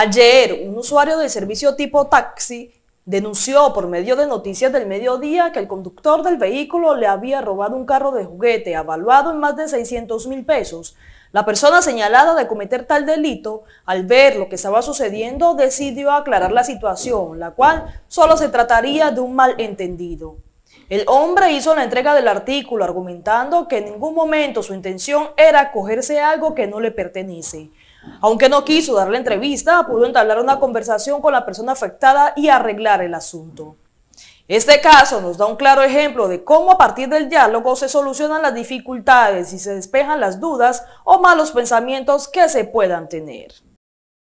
Ayer, un usuario del servicio tipo taxi denunció por medio de noticias del mediodía que el conductor del vehículo le había robado un carro de juguete avaluado en más de 600 mil pesos. La persona señalada de cometer tal delito, al ver lo que estaba sucediendo, decidió aclarar la situación, la cual solo se trataría de un malentendido. El hombre hizo la entrega del artículo argumentando que en ningún momento su intención era cogerse algo que no le pertenece. Aunque no quiso dar la entrevista, pudo entablar una conversación con la persona afectada y arreglar el asunto. Este caso nos da un claro ejemplo de cómo a partir del diálogo se solucionan las dificultades y se despejan las dudas o malos pensamientos que se puedan tener.